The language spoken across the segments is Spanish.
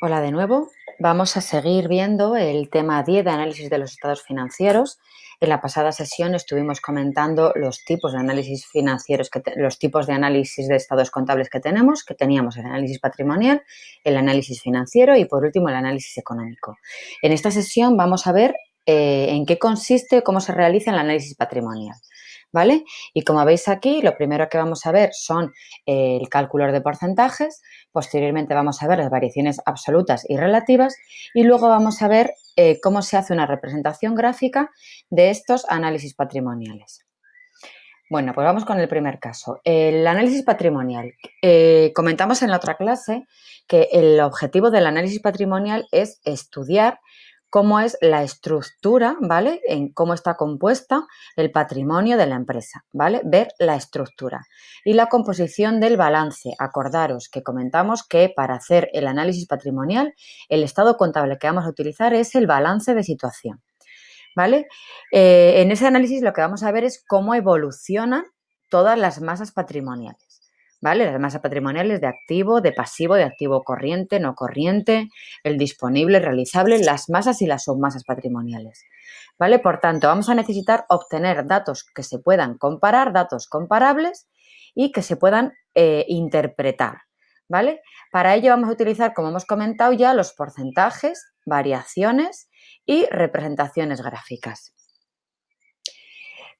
Hola de nuevo. Vamos a seguir viendo el tema 10 de análisis de los estados financieros. En la pasada sesión estuvimos comentando los tipos de análisis financieros, los tipos de análisis de estados contables que tenemos, que teníamos el análisis patrimonial, el análisis financiero y por último el análisis económico. En esta sesión vamos a ver eh, en qué consiste, cómo se realiza el análisis patrimonial. ¿vale? Y como veis aquí, lo primero que vamos a ver son eh, el cálculo de porcentajes, posteriormente vamos a ver las variaciones absolutas y relativas y luego vamos a ver eh, cómo se hace una representación gráfica de estos análisis patrimoniales. Bueno, pues vamos con el primer caso. El análisis patrimonial. Eh, comentamos en la otra clase que el objetivo del análisis patrimonial es estudiar cómo es la estructura, ¿vale? En cómo está compuesta el patrimonio de la empresa, ¿vale? Ver la estructura. Y la composición del balance. Acordaros que comentamos que para hacer el análisis patrimonial, el estado contable que vamos a utilizar es el balance de situación. ¿Vale? Eh, en ese análisis lo que vamos a ver es cómo evolucionan todas las masas patrimoniales. ¿vale? Las masas patrimoniales de activo, de pasivo, de activo corriente, no corriente, el disponible, realizable, las masas y las submasas patrimoniales. ¿Vale? Por tanto, vamos a necesitar obtener datos que se puedan comparar, datos comparables y que se puedan eh, interpretar. ¿Vale? Para ello vamos a utilizar, como hemos comentado ya, los porcentajes, variaciones y representaciones gráficas.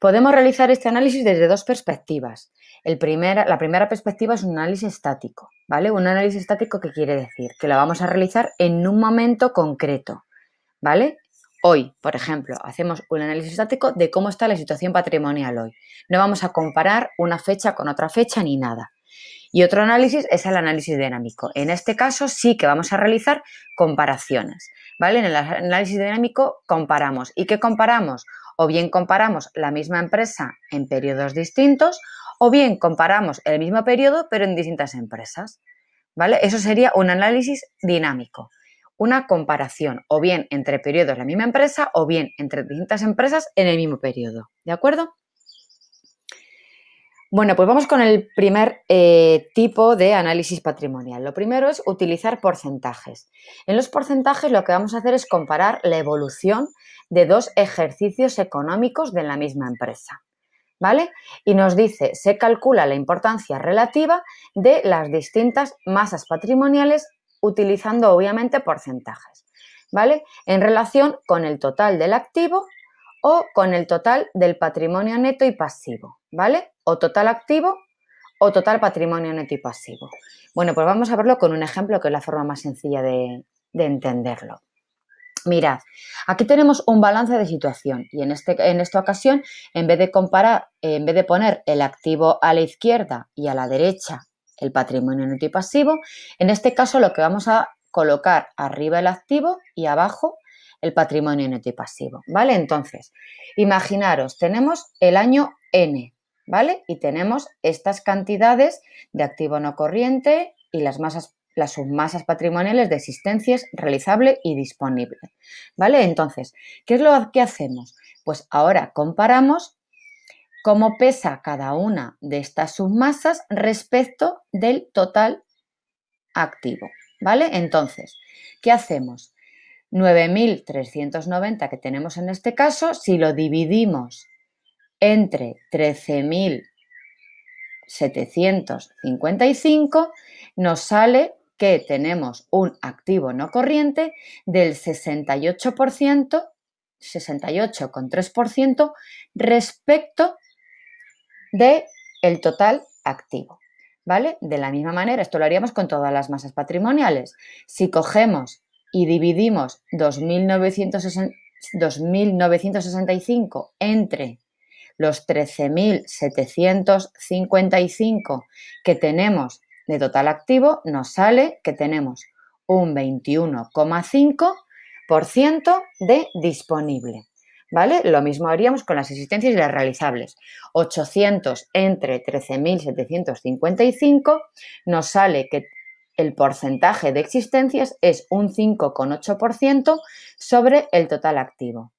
Podemos realizar este análisis desde dos perspectivas. El la primera perspectiva es un análisis estático, ¿vale? Un análisis estático que quiere decir que lo vamos a realizar en un momento concreto, ¿vale? Hoy, por ejemplo, hacemos un análisis estático de cómo está la situación patrimonial hoy. No vamos a comparar una fecha con otra fecha ni nada. Y otro análisis es el análisis dinámico. En este caso sí que vamos a realizar comparaciones, ¿vale? En el análisis dinámico comparamos. ¿Y qué comparamos? O bien comparamos la misma empresa en periodos distintos, o bien comparamos el mismo periodo pero en distintas empresas. ¿Vale? Eso sería un análisis dinámico, una comparación, o bien entre periodos de la misma empresa, o bien entre distintas empresas en el mismo periodo. ¿De acuerdo? Bueno, pues vamos con el primer eh, tipo de análisis patrimonial. Lo primero es utilizar porcentajes. En los porcentajes lo que vamos a hacer es comparar la evolución de dos ejercicios económicos de la misma empresa. ¿Vale? Y nos dice, se calcula la importancia relativa de las distintas masas patrimoniales utilizando obviamente porcentajes, ¿vale? En relación con el total del activo o con el total del patrimonio neto y pasivo, ¿vale? o total activo o total patrimonio neto y pasivo. Bueno, pues vamos a verlo con un ejemplo que es la forma más sencilla de, entenderlo. Mirad, aquí tenemos un balance de situación y en, este, en esta ocasión, en vez de comparar, en vez de poner el activo a la izquierda y a la derecha el patrimonio neto y pasivo, en este caso lo que vamos a colocar arriba el activo y abajo el patrimonio neto y pasivo, ¿vale? Entonces, imaginaros, tenemos el año N, ¿vale? Y tenemos estas cantidades de activo no corriente y las masas las submasas patrimoniales de existencias realizable y disponible. ¿Vale? Entonces, ¿qué es lo que hacemos? Pues ahora comparamos cómo pesa cada una de estas submasas respecto del total activo. ¿Vale? Entonces, ¿qué hacemos? 9.390 que tenemos en este caso, si lo dividimos entre 13.755 nos sale que tenemos un activo no corriente del 68%, 68,3% respecto del total activo. ¿Vale? De la misma manera, esto lo haríamos con todas las masas patrimoniales. Si cogemos y dividimos 2.965 entre los 13.755 que tenemos de total activo, nos sale que tenemos un 21,5% de disponible. ¿Vale? Lo mismo haríamos con las existencias y las realizables. 800 entre 13.755 nos sale que el porcentaje de existencias es un 5,8% sobre el total activo.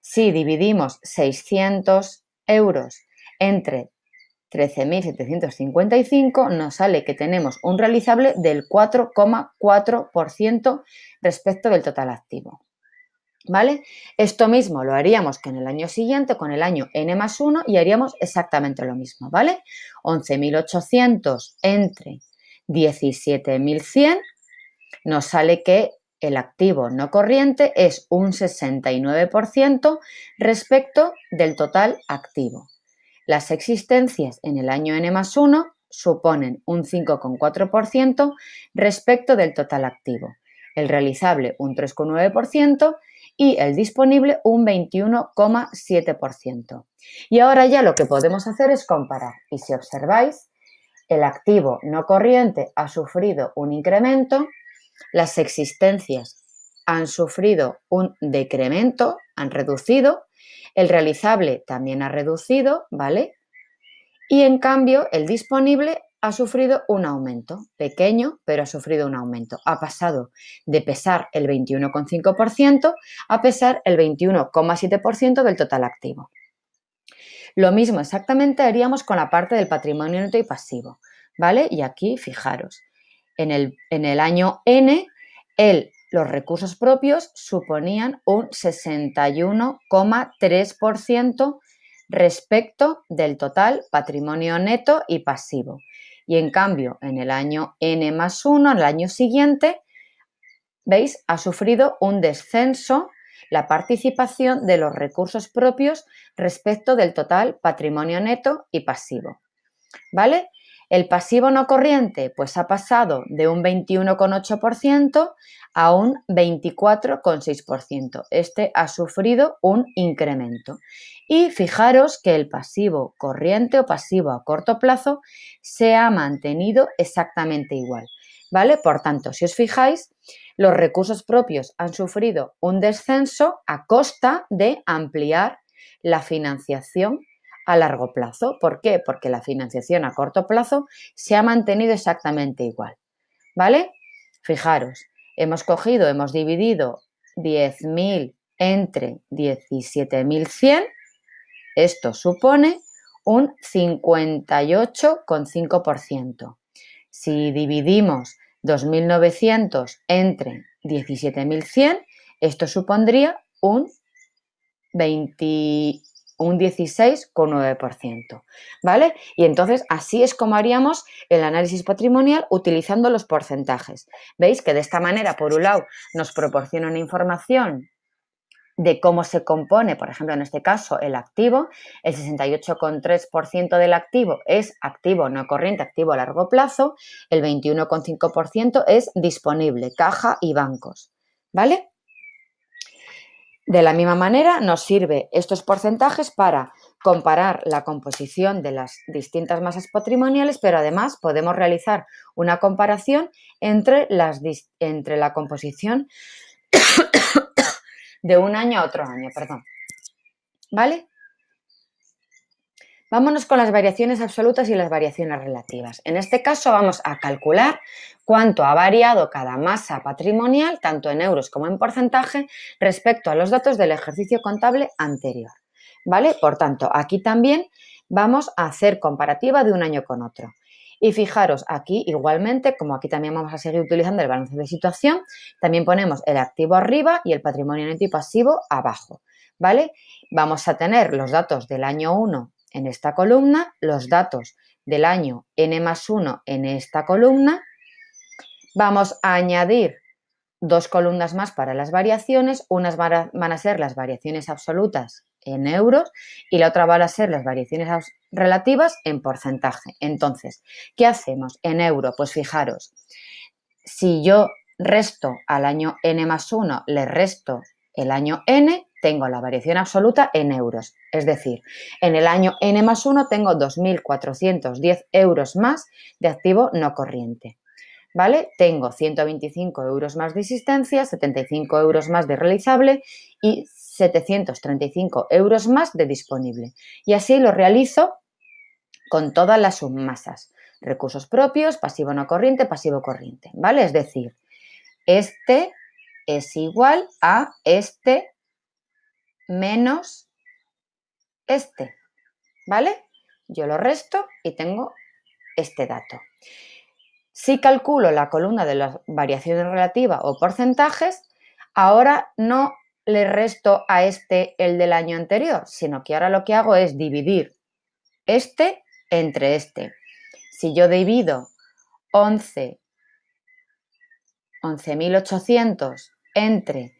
Si dividimos 600 euros entre 13.755, nos sale que tenemos un realizable del 4,4% respecto del total activo. ¿Vale? Esto mismo lo haríamos que en el año siguiente, con el año n más 1, y haríamos exactamente lo mismo, ¿vale? 11.800 entre 17.100 nos sale que el activo no corriente es un 69% respecto del total activo. Las existencias en el año n más 1 suponen un 5,4% respecto del total activo, el realizable un 3,9% y el disponible un 21,7%. Y ahora ya lo que podemos hacer es comparar. Y si observáis, el activo no corriente ha sufrido un incremento las existencias han sufrido un decremento, han reducido, el realizable también ha reducido, ¿vale? Y en cambio, el disponible ha sufrido un aumento, pequeño, pero ha sufrido un aumento. Ha pasado de pesar el 21,5% a pesar el 21,7% del total activo. Lo mismo exactamente haríamos con la parte del patrimonio neto y pasivo, ¿vale? Y aquí, fijaros, en el, año N, los recursos propios suponían un 61,3% respecto del total patrimonio neto y pasivo. Y en cambio, en el año N más 1, en el año siguiente, ¿veis? Ha sufrido un descenso la participación de los recursos propios respecto del total patrimonio neto y pasivo. ¿Vale? El pasivo no corriente pues ha pasado de un 21,8% a un 24,6%. Este ha sufrido un incremento. Y fijaros que el pasivo corriente o pasivo a corto plazo se ha mantenido exactamente igual. ¿Vale? Por tanto, si os fijáis, los recursos propios han sufrido un descenso a costa de ampliar la financiación a largo plazo. ¿Por qué? Porque la financiación a corto plazo se ha mantenido exactamente igual. ¿Vale? Fijaros, hemos cogido, hemos dividido 10.000 entre 17.100. Esto supone un 58,5%. Si dividimos 2.900 entre 17.100, esto supondría un 20, un 16,9%. ¿Vale? Y entonces así es como haríamos el análisis patrimonial utilizando los porcentajes. ¿Veis que de esta manera, por un lado, nos proporciona una información de cómo se compone, por ejemplo, en este caso, el activo. El 68,3% del activo es activo no corriente, activo a largo plazo. El 21,5% es disponible, caja y bancos. ¿Vale? De la misma manera, nos sirve estos porcentajes para comparar la composición de las distintas masas patrimoniales, pero además podemos realizar una comparación entre, las, entre la composición de un año a otro año, perdón. ¿Vale? Vámonos con las variaciones absolutas y las variaciones relativas. En este caso vamos a calcular cuánto ha variado cada masa patrimonial, tanto en euros como en porcentaje, respecto a los datos del ejercicio contable anterior. ¿Vale? Por tanto, aquí también vamos a hacer comparativa de un año con otro. Y fijaros, aquí igualmente, como aquí también vamos a seguir utilizando el balance de situación, también ponemos el activo arriba y el patrimonio neto y pasivo abajo. ¿Vale? Vamos a tener los datos del año 1 en esta columna, los datos del año n más 1 en esta columna. Vamos a añadir dos columnas más para las variaciones. Unas van a ser las variaciones absolutas en euros y la otra van a ser las variaciones relativas en porcentaje. Entonces, ¿qué hacemos en euro? Pues fijaros, si yo resto al año n más 1, le resto el año n tengo la variación absoluta en euros. Es decir, en el año n más 1 tengo 2.410 euros más de activo no corriente. ¿Vale? Tengo 125 euros más de existencia, 75 euros más de realizable y 735 euros más de disponible. Y así lo realizo con todas las submasas. Recursos propios, pasivo no corriente, pasivo corriente. ¿Vale? Es decir, este es igual a este menos este, ¿vale? Yo lo resto y tengo este dato. Si calculo la columna de las variaciones relativas o porcentajes, ahora no le resto a este el del año anterior, sino que ahora lo que hago es dividir este entre este. Si yo divido 11, 11.800 entre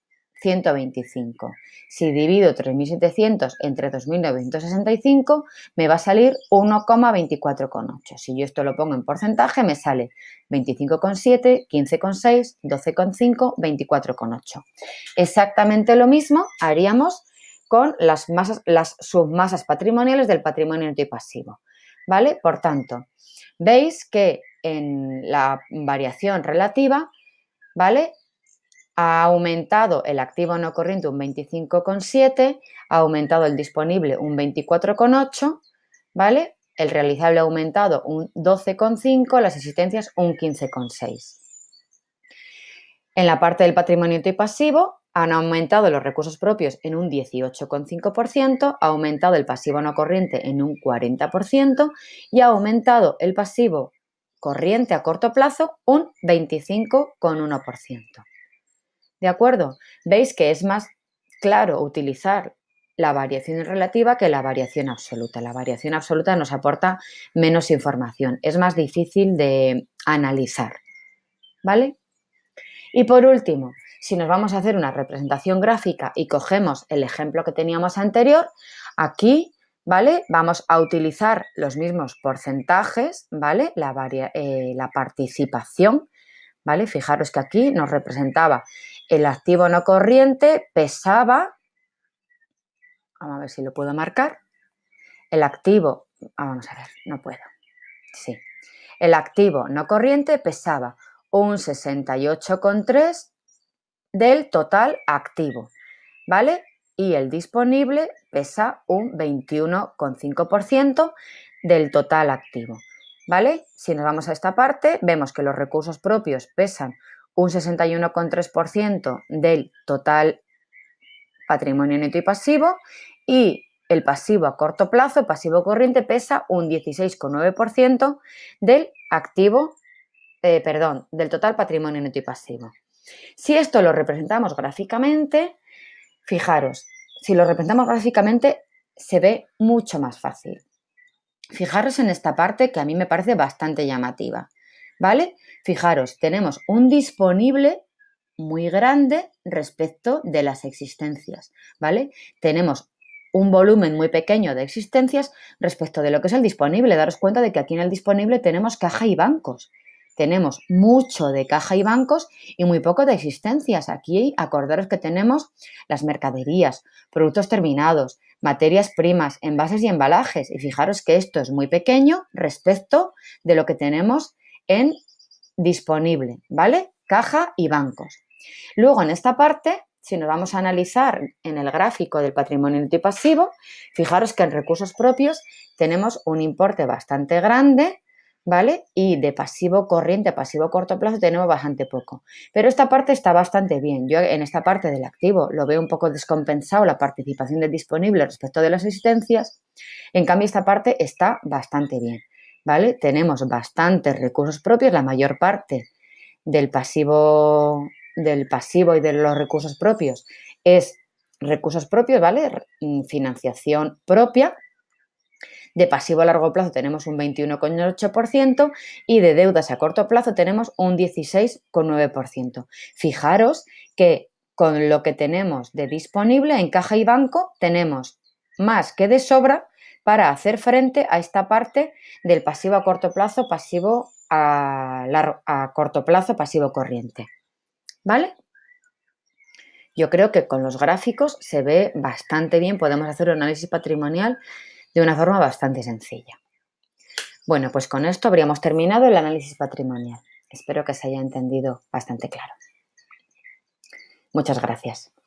125. Si divido 3.700 entre 2.965, me va a salir 1,24,8. Si yo esto lo pongo en porcentaje, me sale 25,7, 15,6, 12,5, 24,8. Exactamente lo mismo haríamos con las, masas, las submasas patrimoniales del patrimonio neto y pasivo. ¿Vale? Por tanto, veis que en la variación relativa, ¿vale? ha aumentado el activo no corriente un 25,7, ha aumentado el disponible un 24,8, ¿vale? El realizable ha aumentado un 12,5, las existencias un 15,6. En la parte del patrimonio y pasivo han aumentado los recursos propios en un 18,5%, ha aumentado el pasivo no corriente en un 40% y ha aumentado el pasivo corriente a corto plazo un 25,1%. ¿De acuerdo? Veis que es más claro utilizar la variación relativa que la variación absoluta. La variación absoluta nos aporta menos información, es más difícil de analizar. ¿Vale? Y por último, si nos vamos a hacer una representación gráfica y cogemos el ejemplo que teníamos anterior, aquí, ¿vale? Vamos a utilizar los mismos porcentajes, ¿vale? La, eh, la participación, ¿vale? Fijaros que aquí nos representaba el activo no corriente pesaba, vamos a ver si lo puedo marcar, el activo, vamos a ver, no puedo, sí, el activo no corriente pesaba un 68,3 del total activo, ¿vale? Y el disponible pesa un 21,5% del total activo, ¿vale? Si nos vamos a esta parte, vemos que los recursos propios pesan un 61,3% del total patrimonio neto y pasivo y el pasivo a corto plazo, pasivo corriente, pesa un 16,9% del activo, eh, perdón, del total patrimonio neto y pasivo. Si esto lo representamos gráficamente, fijaros, si lo representamos gráficamente se ve mucho más fácil. Fijaros en esta parte que a mí me parece bastante llamativa. ¿vale? Fijaros, tenemos un disponible muy grande respecto de las existencias, ¿vale? Tenemos un volumen muy pequeño de existencias respecto de lo que es el disponible. Daros cuenta de que aquí en el disponible tenemos caja y bancos. Tenemos mucho de caja y bancos y muy poco de existencias. Aquí acordaros que tenemos las mercaderías, productos terminados, materias primas, envases y embalajes. Y fijaros que esto es muy pequeño respecto de lo que tenemos en disponible, ¿vale? Caja y bancos. Luego en esta parte, si nos vamos a analizar en el gráfico del patrimonio pasivo, fijaros que en recursos propios tenemos un importe bastante grande, ¿vale? Y de pasivo corriente, pasivo corto plazo, tenemos bastante poco. Pero esta parte está bastante bien. Yo en esta parte del activo lo veo un poco descompensado la participación del disponible respecto de las existencias. En cambio, esta parte está bastante bien. ¿vale? Tenemos bastantes recursos propios, la mayor parte del pasivo, del pasivo y de los recursos propios es recursos propios, ¿vale? Mm, financiación propia. De pasivo a largo plazo tenemos un 21,8% y de deudas a corto plazo tenemos un 16,9%. Fijaros que con lo que tenemos de disponible en caja y banco tenemos más que de sobra para hacer frente a esta parte del pasivo a corto plazo, pasivo a, a corto plazo, pasivo corriente. ¿Vale? Yo creo que con los gráficos se ve bastante bien, podemos hacer un análisis patrimonial de una forma bastante sencilla. Bueno, pues con esto habríamos terminado el análisis patrimonial. Espero que se haya entendido bastante claro. Muchas gracias.